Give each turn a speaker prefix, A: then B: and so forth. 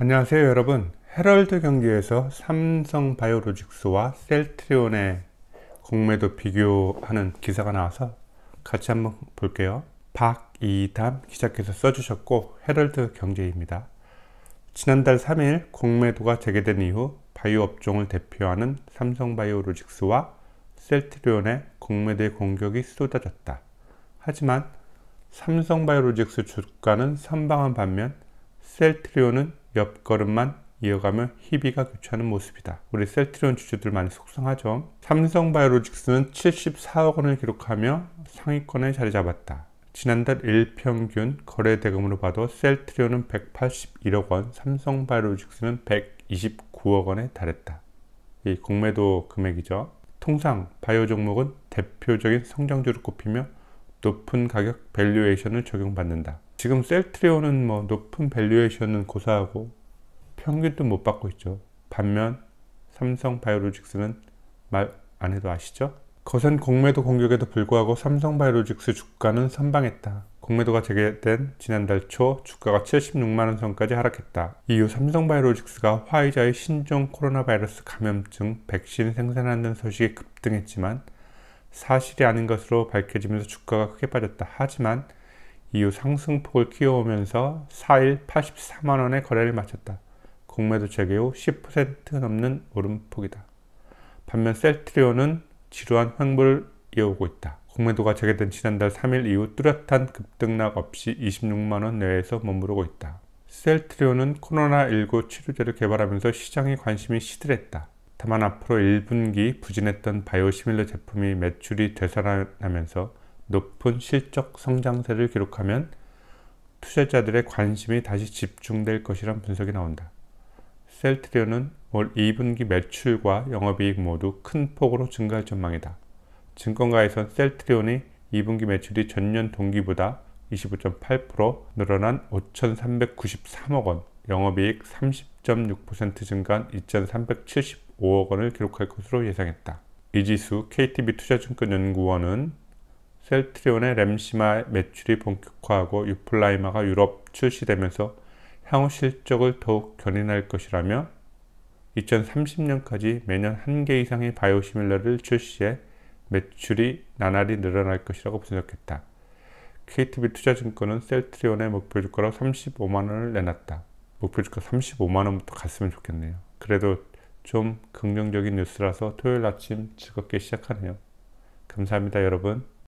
A: 안녕하세요 여러분 헤럴드 경기에서 삼성 바이오로직스와 셀트리온의 공매도 비교하는 기사가 나와서 같이 한번 볼게요 박이담 기자께서 써주셨고 헤럴드 경제입니다 지난달 3일 공매도가 재개된 이후 바이오 업종을 대표하는 삼성 바이오로직스와 셀트리온의 공매도의 공격이 쏟아졌다 하지만 삼성 바이오로직스 주가는 선방한 반면 셀트리온은 몇 걸음만 이어가며 희비가 교차하는 모습이다. 우리 셀트리온 주주들 많이 속상하죠. 삼성바이오로직스는 74억 원을 기록하며 상위권에 자리 잡았다. 지난달 일평균 거래 대금으로 봐도 셀트리온은 181억 원, 삼성바이오로직스는 129억 원에 달했다. 이 공매도 금액이죠. 통상 바이오 종목은 대표적인 성장주로 꼽히며 높은 가격 밸류에이션을 적용받는다. 지금 셀트리온은 뭐 높은 밸류에이션은 고사하고 평균도 못 받고 있죠. 반면 삼성 바이오로직스는 말 안 해도 아시죠? 거센 공매도 공격에도 불구하고 삼성 바이오로직스 주가는 선방했다. 공매도가 재개된 지난달 초 주가가 76만원 선까지 하락했다. 이후 삼성바이오로직스가 화이자의 신종 코로나 바이러스 감염증 백신 생산한다는 소식이 급등했지만 사실이 아닌 것으로 밝혀지면서 주가가 크게 빠졌다. 하지만 이후 상승폭을 키워오면서 4일 84만원의 거래를 마쳤다. 공매도 재개후 10% 넘는 오름폭이다. 반면 셀트리온은 지루한 횡보를 이어오고 있다. 공매도가 재개된 지난달 3일 이후 뚜렷한 급등락 없이 26만원 내에서 머무르고 있다. 셀트리온은 코로나19 치료제를 개발하면서 시장의 관심이 시들했다. 다만 앞으로 1분기 부진했던 바이오시밀러 제품이 매출이 되살아나면서 높은 실적 성장세를 기록하면 투자자들의 관심이 다시 집중될 것이란 분석이 나온다. 셀트리온은 올 2분기 매출과 영업이익 모두 큰 폭으로 증가할 전망이다. 증권가에선 셀트리온이 2분기 매출이 전년 동기보다 25.8% 늘어난 5,393억 원, 영업이익 30.6% 증가한 2,375억 원을 기록할 것으로 예상했다. 이지수 KTB 투자증권연구원은 셀트리온의 램시마 매출이 본격화하고 유플라이마가 유럽 출시되면서 향후 실적을 더욱 견인할 것이라며 2030년까지 매년 한 개 이상의 바이오시밀러를 출시해 매출이 나날이 늘어날 것이라고 분석했다. KTB 투자증권은 셀트리온의 목표 주가로 35만 원을 내놨다. 목표 주가 35만 원부터 갔으면 좋겠네요. 그래도 좀 긍정적인 뉴스라서 토요일 아침 즐겁게 시작하네요. 감사합니다, 여러분.